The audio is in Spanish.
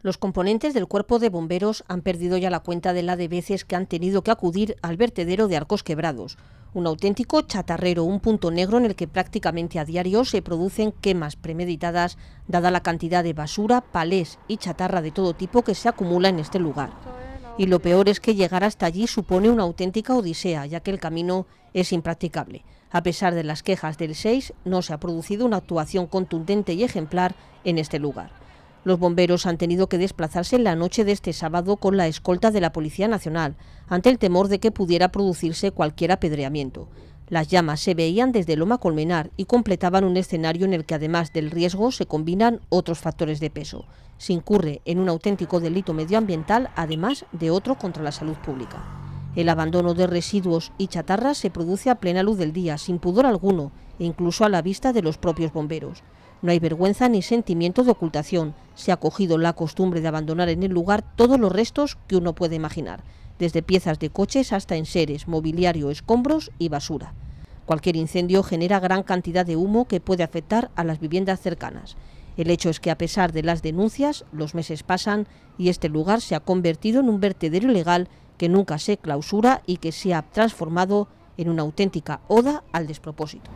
Los componentes del cuerpo de bomberos han perdido ya la cuenta de la de veces que han tenido que acudir al vertedero de Arcos Quebrados, un auténtico chatarrero, un punto negro en el que prácticamente a diario se producen quemas premeditadas, dada la cantidad de basura, palés y chatarra de todo tipo que se acumula en este lugar. Y lo peor es que llegar hasta allí supone una auténtica odisea, ya que el camino es impracticable. A pesar de las quejas del 6, no se ha producido una actuación contundente y ejemplar en este lugar. Los bomberos han tenido que desplazarse en la noche de este sábado con la escolta de la Policía Nacional, ante el temor de que pudiera producirse cualquier apedreamiento. Las llamas se veían desde Loma Colmenar y completaban un escenario en el que además del riesgo se combinan otros factores de peso. Se incurre en un auténtico delito medioambiental, además de otro contra la salud pública. El abandono de residuos y chatarras se produce a plena luz del día, sin pudor alguno, e incluso a la vista de los propios bomberos. No hay vergüenza ni sentimiento de ocultación. Se ha cogido la costumbre de abandonar en el lugar todos los restos que uno puede imaginar, desde piezas de coches hasta enseres, mobiliario, escombros y basura. Cualquier incendio genera gran cantidad de humo que puede afectar a las viviendas cercanas. El hecho es que a pesar de las denuncias, los meses pasan y este lugar se ha convertido en un vertedero ilegal que nunca se clausura y que se ha transformado en una auténtica oda al despropósito.